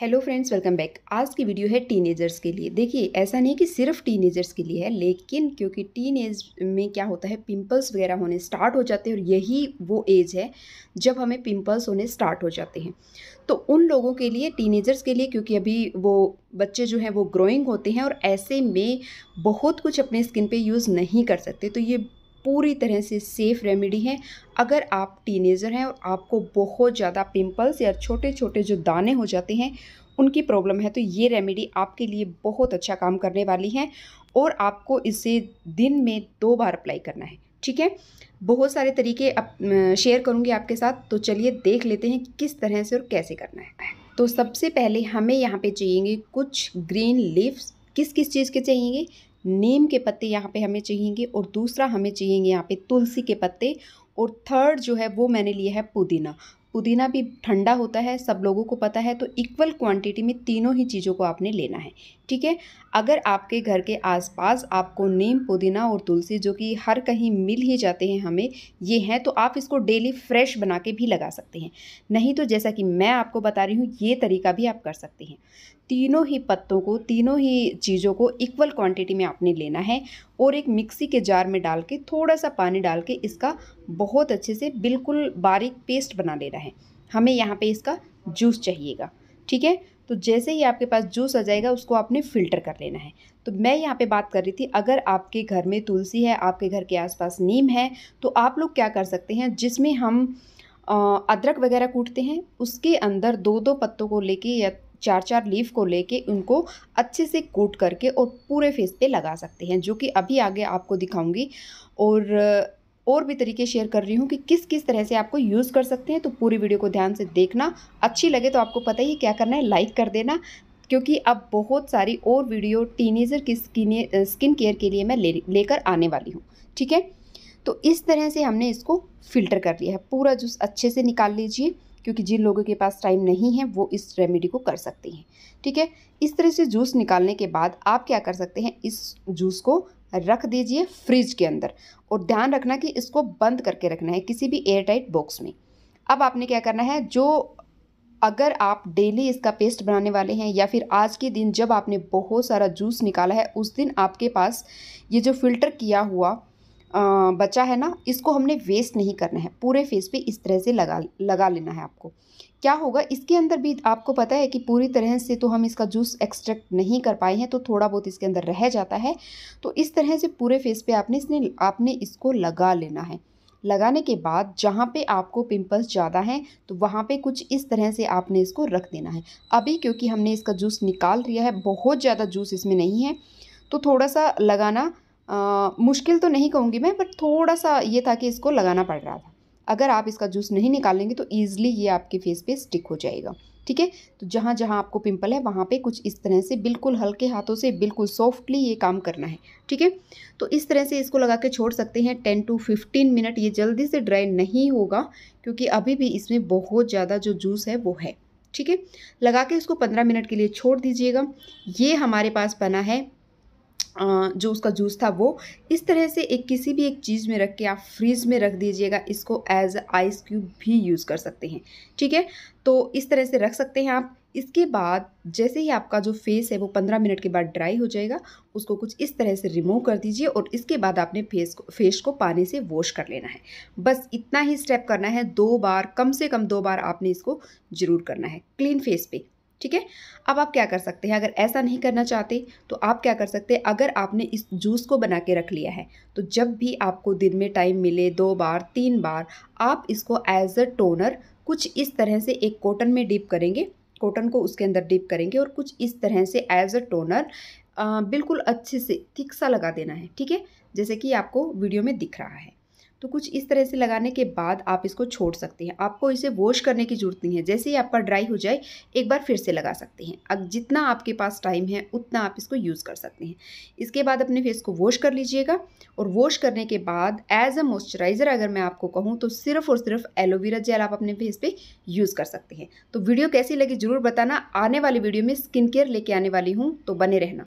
hello friends welcome back आज की video है टीनेजर्स के लिए देखिए ऐसा नहीं कि सिर्फ टीनेजर्स के लिए है लेकिन क्योंकि टीन एज में क्या होता है पिंपल्स वगैरह होने स्टार्ट हो जाते हैं और यही वो एज है जब हमें पिंपल्स होने स्टार्ट हो जाते हैं तो उन लोगों के लिए टीनेजर्स के लिए क्योंकि अभी वो बच्चे जो हैं वो ग्रोइंग होते हैं और ऐसे में बहुत कुछ अपने स्किन पर यूज़ नहीं कर सकते तो ये पूरी तरह से सेफ़ रेमेडी है अगर आप टीनेज़र हैं और आपको बहुत ज़्यादा पिंपल्स या छोटे छोटे जो दाने हो जाते हैं उनकी प्रॉब्लम है तो ये रेमेडी आपके लिए बहुत अच्छा काम करने वाली है और आपको इसे दिन में दो बार अप्लाई करना है ठीक है बहुत सारे तरीके अप, शेयर करूँगी आपके साथ तो चलिए देख लेते हैं किस तरह से और कैसे करना है तो सबसे पहले हमें यहाँ पर चाहिएंगे कुछ ग्रीन लीव्स किस किस चीज़ के चाहिएंगे नीम के पत्ते यहाँ पे हमें चाहिएंगे और दूसरा हमें चाहिएंगे यहाँ पे तुलसी के पत्ते और थर्ड जो है वो मैंने लिया है पुदीना पुदीना भी ठंडा होता है सब लोगों को पता है तो इक्वल क्वांटिटी में तीनों ही चीज़ों को आपने लेना है ठीक है अगर आपके घर के आसपास आपको नीम पुदीना और तुलसी जो कि हर कहीं मिल ही जाते हैं हमें ये हैं तो आप इसको डेली फ्रेश बना के भी लगा सकते हैं नहीं तो जैसा कि मैं आपको बता रही हूँ ये तरीका भी आप कर सकते हैं तीनों ही पत्तों को तीनों ही चीज़ों को इक्वल क्वांटिटी में आपने लेना है और एक मिक्सी के जार में डाल के थोड़ा सा पानी डाल के इसका बहुत अच्छे से बिल्कुल बारीक पेस्ट बना लेना है हमें यहाँ पे इसका जूस चाहिएगा ठीक है तो जैसे ही आपके पास जूस आ जाएगा उसको आपने फ़िल्टर कर लेना है तो मैं यहाँ पे बात कर रही थी अगर आपके घर में तुलसी है आपके घर के आसपास नीम है तो आप लोग क्या कर सकते हैं जिसमें हम अदरक वगैरह कूटते हैं उसके अंदर दो दो पत्तों को लेके या चार चार लीफ को लेके उनको अच्छे से कूट करके और पूरे फेस पे लगा सकते हैं जो कि अभी आगे आपको दिखाऊंगी और और भी तरीके शेयर कर रही हूँ कि किस किस तरह से आपको यूज़ कर सकते हैं तो पूरी वीडियो को ध्यान से देखना अच्छी लगे तो आपको पता ही क्या करना है लाइक कर देना क्योंकि अब बहुत सारी और वीडियो टीनेजर की स्किन स्किन केयर के लिए मैं ले लेकर आने वाली हूँ ठीक है तो इस तरह से हमने इसको फिल्टर कर लिया है पूरा जूस अच्छे से निकाल लीजिए क्योंकि जिन लोगों के पास टाइम नहीं है वो इस रेमेडी को कर सकते हैं ठीक है इस तरह से जूस निकालने के बाद आप क्या कर सकते हैं इस जूस को रख दीजिए फ्रिज के अंदर और ध्यान रखना कि इसको बंद करके रखना है किसी भी एयरटाइट बॉक्स में अब आपने क्या करना है जो अगर आप डेली इसका पेस्ट बनाने वाले हैं या फिर आज के दिन जब आपने बहुत सारा जूस निकाला है उस दिन आपके पास ये जो फिल्टर किया हुआ बचा है ना इसको हमने वेस्ट नहीं करना है पूरे फेस पे इस तरह से लगा लगा लेना है आपको क्या होगा इसके अंदर भी आपको पता है कि पूरी तरह से तो हम इसका जूस एक्सट्रैक्ट नहीं कर पाए हैं तो थोड़ा बहुत इसके अंदर रह जाता है तो इस तरह से पूरे फेस पे आपने इसने आपने इसको लगा लेना है लगाने के बाद जहाँ पे आपको पिंपल्स ज़्यादा हैं तो वहाँ पे कुछ इस तरह से आपने इसको रख देना है अभी क्योंकि हमने इसका जूस निकाल लिया है बहुत ज़्यादा जूस इसमें नहीं है तो थोड़ा सा लगाना आ, मुश्किल तो नहीं कहूँगी मैं बट थोड़ा सा ये था कि इसको लगाना पड़ रहा था अगर आप इसका जूस नहीं निकालेंगे तो ईज़िली ये आपके फेस पे स्टिक हो जाएगा ठीक है तो जहाँ जहाँ आपको पिंपल है वहाँ पे कुछ इस तरह से बिल्कुल हल्के हाथों से बिल्कुल सॉफ्टली ये काम करना है ठीक है तो इस तरह से इसको लगा के छोड़ सकते हैं टेन टू फिफ्टीन मिनट ये जल्दी से ड्राई नहीं होगा क्योंकि अभी भी इसमें बहुत ज़्यादा जो जूस है वो है ठीक है लगा के इसको पंद्रह मिनट के लिए छोड़ दीजिएगा ये हमारे पास बना है जो उसका जूस था वो इस तरह से एक किसी भी एक चीज़ में रख के आप फ्रीज में रख दीजिएगा इसको एज आइस क्यूब भी यूज़ कर सकते हैं ठीक है तो इस तरह से रख सकते हैं आप इसके बाद जैसे ही आपका जो फेस है वो पंद्रह मिनट के बाद ड्राई हो जाएगा उसको कुछ इस तरह से रिमूव कर दीजिए और इसके बाद आपने फेस को फेस को पानी से वॉश कर लेना है बस इतना ही स्टेप करना है दो बार कम से कम दो बार आपने इसको ज़रूर करना है क्लीन फेस पे ठीक है अब आप क्या कर सकते हैं अगर ऐसा नहीं करना चाहते तो आप क्या कर सकते हैं अगर आपने इस जूस को बना के रख लिया है तो जब भी आपको दिन में टाइम मिले दो बार तीन बार आप इसको एज अ टोनर कुछ इस तरह से एक कॉटन में डीप करेंगे कॉटन को उसके अंदर डीप करेंगे और कुछ इस तरह से एज अ टोनर बिल्कुल अच्छे से थिक सा लगा देना है ठीक है जैसे कि आपको वीडियो में दिख रहा है तो कुछ इस तरह से लगाने के बाद आप इसको छोड़ सकते हैं आपको इसे वॉश करने की ज़रूरत नहीं है जैसे ही आपका ड्राई हो जाए एक बार फिर से लगा सकते हैं अब जितना आपके पास टाइम है उतना आप इसको यूज़ कर सकते हैं इसके बाद अपने फेस को वॉश कर लीजिएगा और वॉश करने के बाद एज अ मॉइस्चराइज़र अगर मैं आपको कहूँ तो सिर्फ और सिर्फ एलोवेरा जेल आप अपने फेस पर यूज़ कर सकते हैं तो वीडियो कैसी लगी ज़रूर बताना आने वाली वीडियो में स्किन केयर लेके आने वाली हूँ तो बने रहना